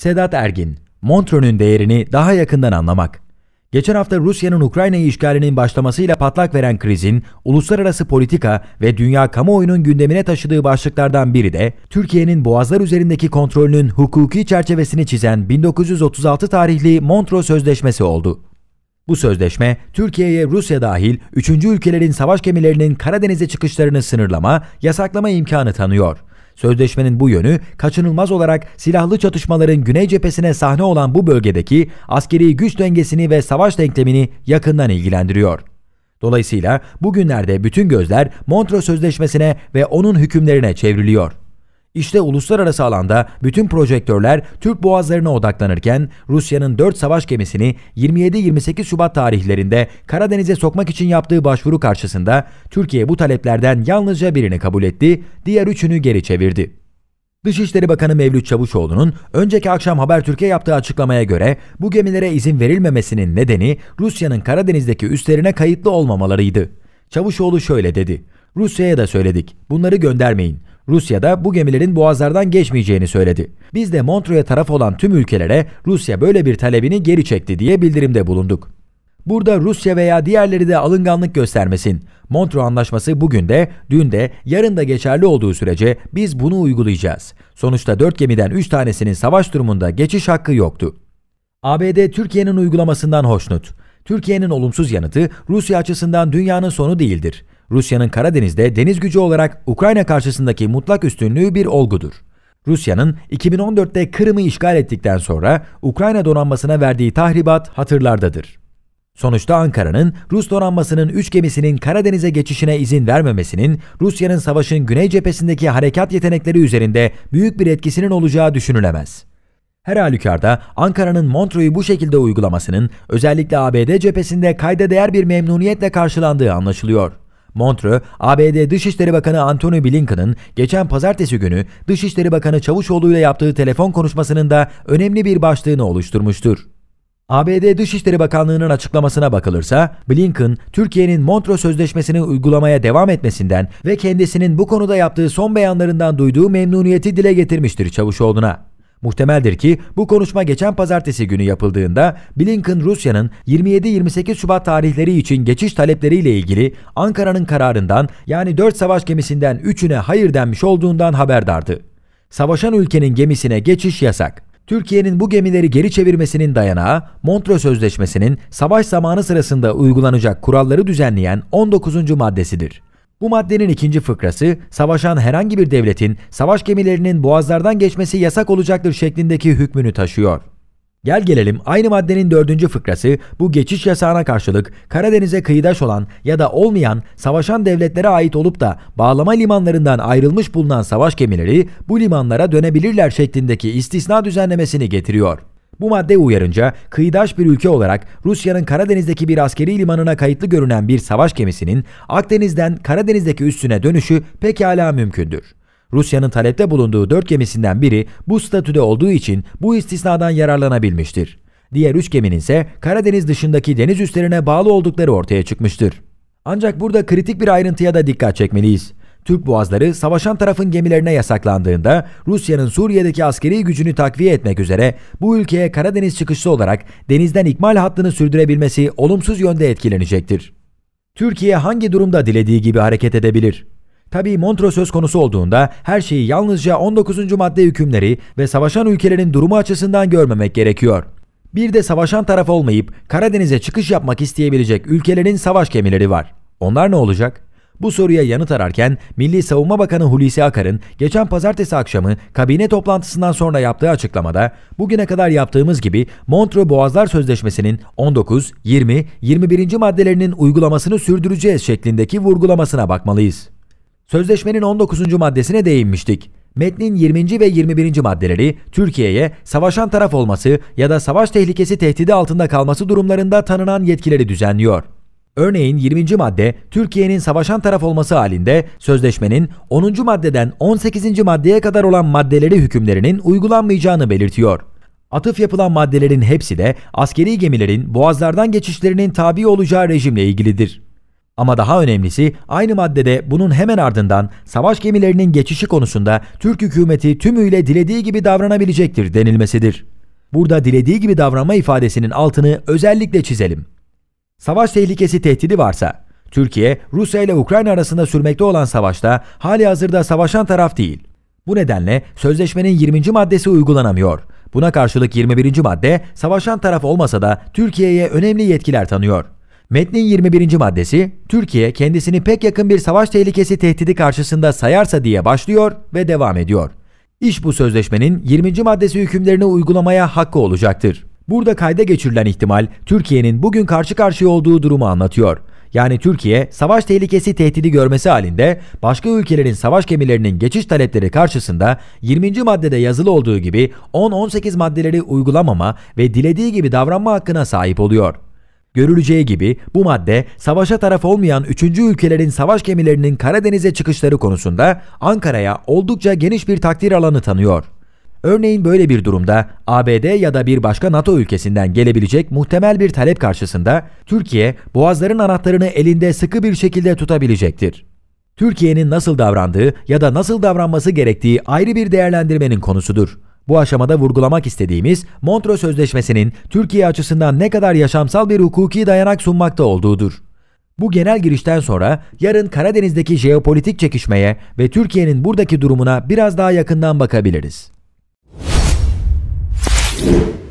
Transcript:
Sedat Ergin, Montrö'nün değerini daha yakından anlamak. Geçen hafta Rusya'nın Ukrayna'yı işgalinin başlamasıyla patlak veren krizin uluslararası politika ve dünya kamuoyunun gündemine taşıdığı başlıklardan biri de Türkiye'nin boğazlar üzerindeki kontrolünün hukuki çerçevesini çizen 1936 tarihli Montrö Sözleşmesi oldu. Bu sözleşme Türkiye'ye Rusya dahil 3. ülkelerin savaş gemilerinin Karadeniz'e çıkışlarını sınırlama, yasaklama imkanı tanıyor. Sözleşmenin bu yönü kaçınılmaz olarak silahlı çatışmaların güney cephesine sahne olan bu bölgedeki askeri güç dengesini ve savaş denklemini yakından ilgilendiriyor. Dolayısıyla bugünlerde bütün gözler Montreux Sözleşmesi'ne ve onun hükümlerine çevriliyor. İşte uluslararası alanda bütün projektörler Türk boğazlarına odaklanırken Rusya'nın 4 savaş gemisini 27-28 Şubat tarihlerinde Karadeniz'e sokmak için yaptığı başvuru karşısında Türkiye bu taleplerden yalnızca birini kabul etti, diğer üçünü geri çevirdi. Dışişleri Bakanı Mevlüt Çavuşoğlu'nun önceki akşam Habertürk'e yaptığı açıklamaya göre bu gemilere izin verilmemesinin nedeni Rusya'nın Karadeniz'deki üstlerine kayıtlı olmamalarıydı. Çavuşoğlu şöyle dedi. Rusya'ya da söyledik. Bunları göndermeyin. Rusya da bu gemilerin boğazlardan geçmeyeceğini söyledi. Biz de Montreux'e taraf olan tüm ülkelere Rusya böyle bir talebini geri çekti diye bildirimde bulunduk. Burada Rusya veya diğerleri de alınganlık göstermesin. Montreux Anlaşması bugün de, dün de, yarın da geçerli olduğu sürece biz bunu uygulayacağız. Sonuçta 4 gemiden 3 tanesinin savaş durumunda geçiş hakkı yoktu. ABD Türkiye'nin uygulamasından hoşnut. Türkiye'nin olumsuz yanıtı Rusya açısından dünyanın sonu değildir. Rusya'nın Karadeniz'de deniz gücü olarak Ukrayna karşısındaki mutlak üstünlüğü bir olgudur. Rusya'nın 2014'te Kırım'ı işgal ettikten sonra Ukrayna donanmasına verdiği tahribat hatırlardadır. Sonuçta Ankara'nın Rus donanmasının 3 gemisinin Karadeniz'e geçişine izin vermemesinin Rusya'nın savaşın güney cephesindeki harekat yetenekleri üzerinde büyük bir etkisinin olacağı düşünülemez. Her halükarda Ankara'nın Montreux'u bu şekilde uygulamasının özellikle ABD cephesinde kayda değer bir memnuniyetle karşılandığı anlaşılıyor. Montreux, ABD Dışişleri Bakanı Antony Blinken'ın geçen pazartesi günü Dışişleri Bakanı Çavuşoğlu ile yaptığı telefon konuşmasının da önemli bir başlığını oluşturmuştur. ABD Dışişleri Bakanlığı'nın açıklamasına bakılırsa, Blinken, Türkiye'nin Montreux Sözleşmesi'ni uygulamaya devam etmesinden ve kendisinin bu konuda yaptığı son beyanlarından duyduğu memnuniyeti dile getirmiştir Çavuşoğlu'na. Muhtemeldir ki bu konuşma geçen pazartesi günü yapıldığında Blinken Rusya'nın 27-28 Şubat tarihleri için geçiş talepleriyle ilgili Ankara'nın kararından yani 4 savaş gemisinden 3'üne hayır denmiş olduğundan haberdardı. Savaşan ülkenin gemisine geçiş yasak. Türkiye'nin bu gemileri geri çevirmesinin dayanağı Montreux Sözleşmesi'nin savaş zamanı sırasında uygulanacak kuralları düzenleyen 19. maddesidir. Bu maddenin ikinci fıkrası savaşan herhangi bir devletin savaş gemilerinin boğazlardan geçmesi yasak olacaktır şeklindeki hükmünü taşıyor. Gel gelelim aynı maddenin dördüncü fıkrası bu geçiş yasağına karşılık Karadeniz'e kıyıdaş olan ya da olmayan savaşan devletlere ait olup da bağlama limanlarından ayrılmış bulunan savaş gemileri bu limanlara dönebilirler şeklindeki istisna düzenlemesini getiriyor. Bu madde uyarınca kıyıdaş bir ülke olarak Rusya'nın Karadeniz'deki bir askeri limanına kayıtlı görünen bir savaş gemisinin Akdeniz'den Karadeniz'deki üssüne dönüşü pekala mümkündür. Rusya'nın talepte bulunduğu 4 gemisinden biri bu statüde olduğu için bu istisnadan yararlanabilmiştir. Diğer 3 geminin ise Karadeniz dışındaki deniz üslerine bağlı oldukları ortaya çıkmıştır. Ancak burada kritik bir ayrıntıya da dikkat çekmeliyiz. Türk boğazları savaşan tarafın gemilerine yasaklandığında Rusya'nın Suriye'deki askeri gücünü takviye etmek üzere bu ülkeye Karadeniz çıkışlı olarak denizden ikmal hattını sürdürebilmesi olumsuz yönde etkilenecektir. Türkiye hangi durumda dilediği gibi hareket edebilir? Tabi Montreux söz konusu olduğunda her şeyi yalnızca 19. madde hükümleri ve savaşan ülkelerin durumu açısından görmemek gerekiyor. Bir de savaşan taraf olmayıp Karadeniz'e çıkış yapmak isteyebilecek ülkelerin savaş gemileri var. Onlar ne olacak? Bu soruya yanıt ararken Milli Savunma Bakanı Hulusi Akar'ın geçen pazartesi akşamı kabine toplantısından sonra yaptığı açıklamada bugüne kadar yaptığımız gibi Montre Boğazlar Sözleşmesi'nin 19, 20, 21. maddelerinin uygulamasını sürdüreceğiz şeklindeki vurgulamasına bakmalıyız. Sözleşmenin 19. maddesine değinmiştik. Metnin 20. ve 21. maddeleri Türkiye'ye savaşan taraf olması ya da savaş tehlikesi tehdidi altında kalması durumlarında tanınan yetkileri düzenliyor. Örneğin 20. madde Türkiye'nin savaşan taraf olması halinde sözleşmenin 10. maddeden 18. maddeye kadar olan maddeleri hükümlerinin uygulanmayacağını belirtiyor. Atıf yapılan maddelerin hepsi de askeri gemilerin boğazlardan geçişlerinin tabi olacağı rejimle ilgilidir. Ama daha önemlisi aynı maddede bunun hemen ardından savaş gemilerinin geçişi konusunda Türk hükümeti tümüyle dilediği gibi davranabilecektir denilmesidir. Burada dilediği gibi davranma ifadesinin altını özellikle çizelim. Savaş tehlikesi tehdidi varsa, Türkiye, Rusya ile Ukrayna arasında sürmekte olan savaşta hali hazırda savaşan taraf değil. Bu nedenle sözleşmenin 20. maddesi uygulanamıyor. Buna karşılık 21. madde savaşan taraf olmasa da Türkiye'ye önemli yetkiler tanıyor. Metnin 21. maddesi Türkiye kendisini pek yakın bir savaş tehlikesi tehdidi karşısında sayarsa diye başlıyor ve devam ediyor. İş bu sözleşmenin 20. maddesi hükümlerini uygulamaya hakkı olacaktır. Burada kayda geçirilen ihtimal Türkiye'nin bugün karşı karşıya olduğu durumu anlatıyor. Yani Türkiye savaş tehlikesi tehdidi görmesi halinde başka ülkelerin savaş gemilerinin geçiş talepleri karşısında 20. maddede yazılı olduğu gibi 10-18 maddeleri uygulamama ve dilediği gibi davranma hakkına sahip oluyor. Görüleceği gibi bu madde savaşa taraf olmayan 3. ülkelerin savaş gemilerinin Karadeniz'e çıkışları konusunda Ankara'ya oldukça geniş bir takdir alanı tanıyor. Örneğin böyle bir durumda ABD ya da bir başka NATO ülkesinden gelebilecek muhtemel bir talep karşısında Türkiye boğazların anahtarını elinde sıkı bir şekilde tutabilecektir. Türkiye'nin nasıl davrandığı ya da nasıl davranması gerektiği ayrı bir değerlendirmenin konusudur. Bu aşamada vurgulamak istediğimiz Montreux Sözleşmesi'nin Türkiye açısından ne kadar yaşamsal bir hukuki dayanak sunmakta olduğudur. Bu genel girişten sonra yarın Karadeniz'deki jeopolitik çekişmeye ve Türkiye'nin buradaki durumuna biraz daha yakından bakabiliriz. you